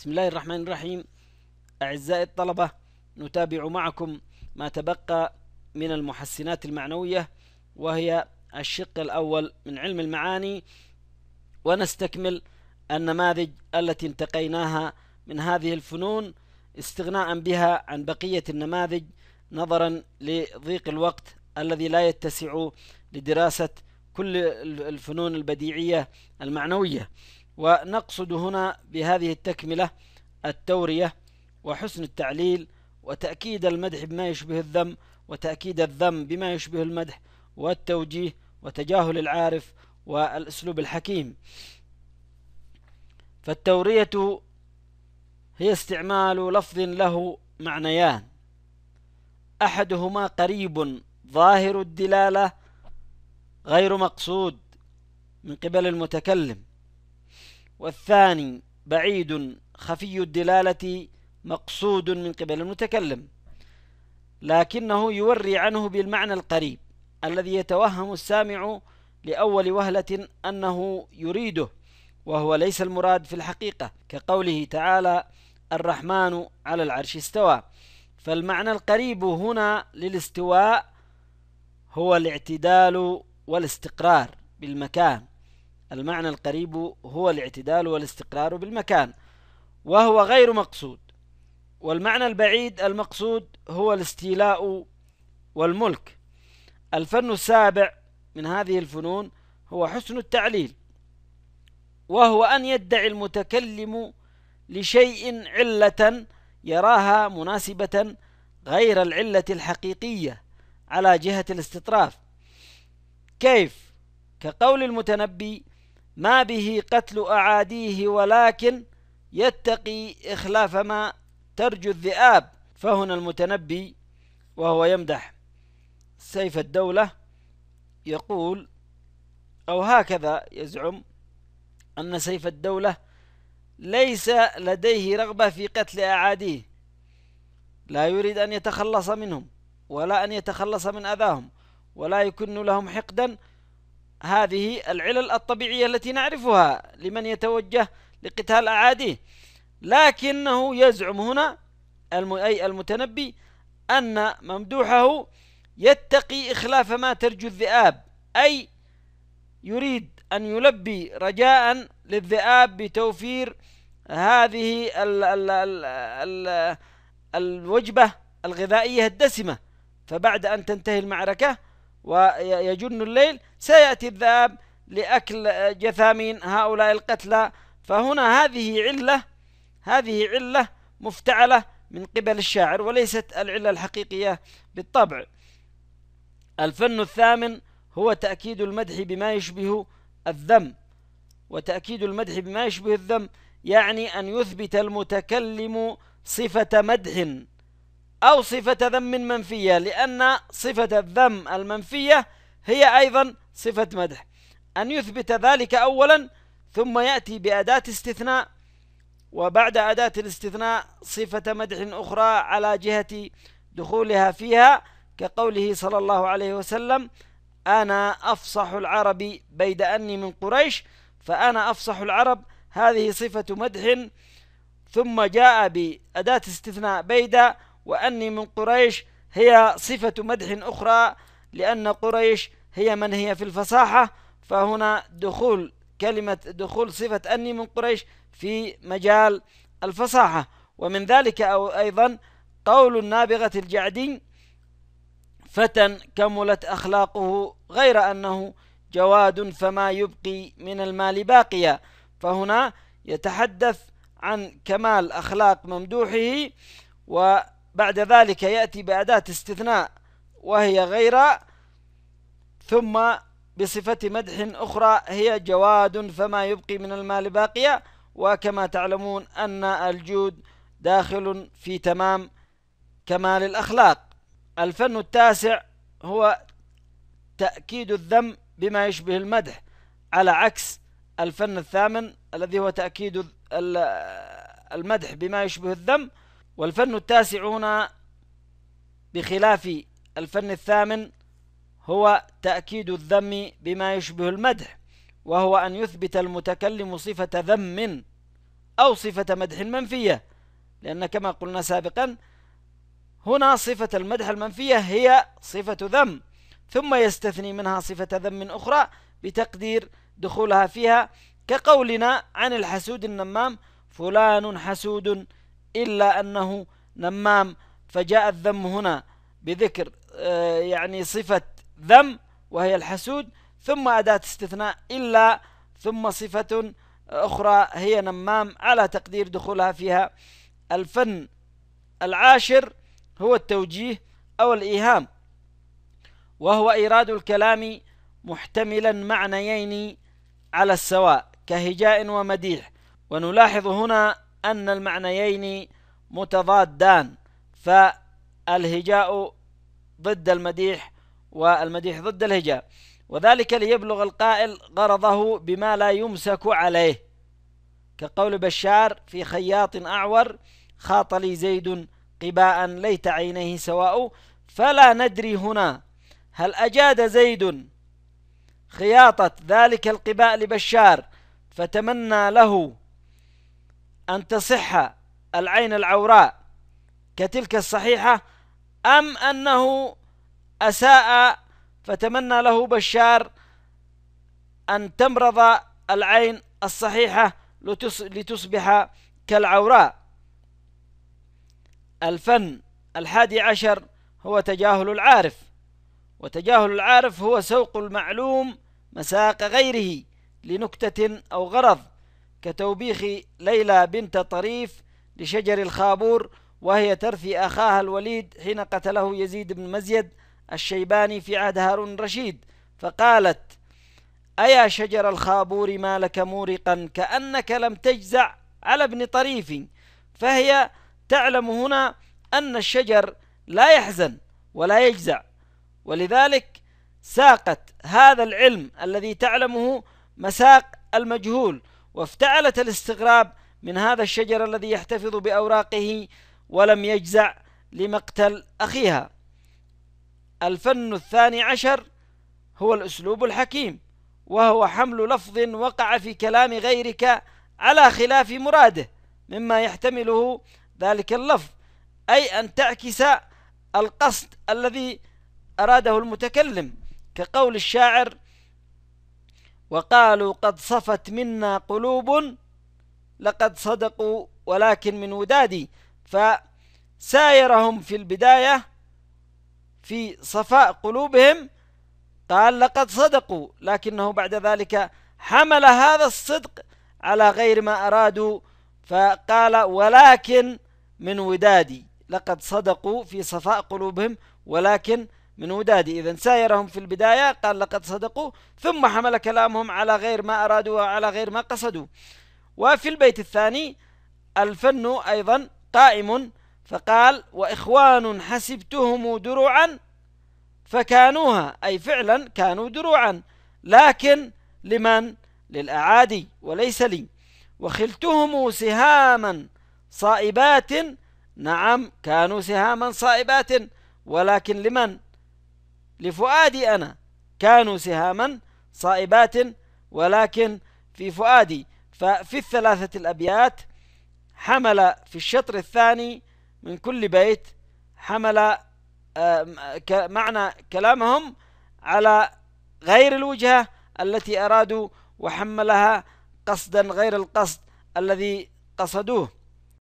بسم الله الرحمن الرحيم أعزائي الطلبة نتابع معكم ما تبقى من المحسنات المعنوية وهي الشق الأول من علم المعاني ونستكمل النماذج التي انتقيناها من هذه الفنون استغناء بها عن بقية النماذج نظرا لضيق الوقت الذي لا يتسع لدراسة كل الفنون البديعية المعنوية ونقصد هنا بهذه التكملة التورية وحسن التعليل وتأكيد المدح بما يشبه الذم وتأكيد الذم بما يشبه المدح والتوجيه وتجاهل العارف والأسلوب الحكيم فالتورية هي استعمال لفظ له معنيان أحدهما قريب ظاهر الدلالة غير مقصود من قبل المتكلم والثاني بعيد خفي الدلالة مقصود من قبل المتكلم لكنه يوري عنه بالمعنى القريب الذي يتوهم السامع لأول وهلة أنه يريده وهو ليس المراد في الحقيقة كقوله تعالى الرحمن على العرش استوى فالمعنى القريب هنا للاستواء هو الاعتدال والاستقرار بالمكان المعنى القريب هو الاعتدال والاستقرار بالمكان وهو غير مقصود والمعنى البعيد المقصود هو الاستيلاء والملك الفن السابع من هذه الفنون هو حسن التعليل وهو أن يدعي المتكلم لشيء علة يراها مناسبة غير العلة الحقيقية على جهة الاستطراف كيف كقول المتنبي ما به قتل أعاديه ولكن يتقي إخلاف ما ترجو الذئاب فهنا المتنبي وهو يمدح سيف الدولة يقول أو هكذا يزعم أن سيف الدولة ليس لديه رغبة في قتل أعاديه لا يريد أن يتخلص منهم ولا أن يتخلص من أذاهم ولا يكن لهم حقدا هذه العلل الطبيعية التي نعرفها لمن يتوجه لقتال أعاديه لكنه يزعم هنا أي المتنبي أن ممدوحه يتقي إخلاف ما ترجو الذئاب أي يريد أن يلبي رجاء للذئاب بتوفير هذه الـ الـ الـ الـ الوجبة الغذائية الدسمة فبعد أن تنتهي المعركة ويجن الليل سيأتي الذئاب لأكل جثامين هؤلاء القتلى فهنا هذه علة هذه علة مفتعلة من قبل الشاعر وليست العلة الحقيقية بالطبع الفن الثامن هو تأكيد المدح بما يشبه الذم وتأكيد المدح بما يشبه الذم يعني أن يثبت المتكلم صفة مدح أو صفة ذم منفية لأن صفة الذم المنفية هي أيضا صفة مدح أن يثبت ذلك أولا ثم يأتي بأداة استثناء وبعد أداة الاستثناء صفة مدح أخرى على جهة دخولها فيها كقوله صلى الله عليه وسلم أنا أفصح العرب بيد أني من قريش فأنا أفصح العرب هذه صفة مدح ثم جاء بأداة استثناء بيد وأني من قريش هي صفة مدح أخرى لأن قريش هي من هي في الفصاحة فهنا دخول كلمة دخول صفة أني من قريش في مجال الفصاحة ومن ذلك أو أيضا قول النابغة الجعدي فتى كملت أخلاقه غير أنه جواد فما يبقي من المال باقيا فهنا يتحدث عن كمال أخلاق ممدوحه و بعد ذلك يأتي بأداة استثناء وهي غير ثم بصفة مدح أخرى هي جواد فما يبقي من المال باقية وكما تعلمون أن الجود داخل في تمام كمال الأخلاق الفن التاسع هو تأكيد الذم بما يشبه المدح على عكس الفن الثامن الذي هو تأكيد المدح بما يشبه الذم والفن التاسعون بخلاف الفن الثامن هو تأكيد الذم بما يشبه المدح وهو أن يثبت المتكلم صفة ذم أو صفة مدح منفية لأن كما قلنا سابقا هنا صفة المدح المنفية هي صفة ذم ثم يستثني منها صفة ذم أخرى بتقدير دخولها فيها كقولنا عن الحسود النمام فلان حسود إلا أنه نمام فجاء الذم هنا بذكر آه، يعني صفة ذم وهي الحسود ثم أداة استثناء إلا ثم صفة أخرى هي نمام على تقدير دخولها فيها الفن العاشر هو التوجيه أو الإيهام وهو إيراد الكلام محتملا معنيين على السواء كهجاء ومديح ونلاحظ هنا أن المعنيين متضادان فالهجاء ضد المديح والمديح ضد الهجاء وذلك ليبلغ القائل غرضه بما لا يمسك عليه كقول بشار في خياط أعور خاط لي زيد قباء ليت عينيه سواء فلا ندري هنا هل أجاد زيد خياطة ذلك القباء لبشار فتمنى له أن تصح العين العوراء كتلك الصحيحة أم أنه أساء فتمنى له بشار أن تمرض العين الصحيحة لتصبح كالعوراء الفن الحادي عشر هو تجاهل العارف وتجاهل العارف هو سوق المعلوم مساق غيره لنكتة أو غرض كتوبيخ ليلى بنت طريف لشجر الخابور وهي ترثي أخاها الوليد حين قتله يزيد بن مزيد الشيباني في عهد هارون الرشيد فقالت أيا شجر الخابور ما لك مورقا كأنك لم تجزع على ابن طريف فهي تعلم هنا أن الشجر لا يحزن ولا يجزع ولذلك ساقت هذا العلم الذي تعلمه مساق المجهول وافتعلت الاستغراب من هذا الشجر الذي يحتفظ بأوراقه ولم يجزع لمقتل أخيها الفن الثاني عشر هو الأسلوب الحكيم وهو حمل لفظ وقع في كلام غيرك على خلاف مراده مما يحتمله ذلك اللفظ أي أن تعكس القصد الذي أراده المتكلم كقول الشاعر وقالوا قد صفت منا قلوب لقد صدقوا ولكن من ودادي فسايرهم في البداية في صفاء قلوبهم قال لقد صدقوا لكنه بعد ذلك حمل هذا الصدق على غير ما أرادوا فقال ولكن من ودادي لقد صدقوا في صفاء قلوبهم ولكن من ودادي إذا سايرهم في البداية قال لقد صدقوا ثم حمل كلامهم على غير ما أرادوا وعلى غير ما قصدوا وفي البيت الثاني الفن أيضا قائم فقال وإخوان حسبتهم دروعا فكانوها أي فعلا كانوا دروعا لكن لمن للأعادي وليس لي وخلتهم سهاما صائبات نعم كانوا سهاما صائبات ولكن لمن لفؤادي أنا كانوا سهاما صائبات ولكن في فؤادي ففي الثلاثة الأبيات حمل في الشطر الثاني من كل بيت حمل آه، معنى كلامهم على غير الوجهة التي أرادوا وحملها قصدا غير القصد الذي قصدوه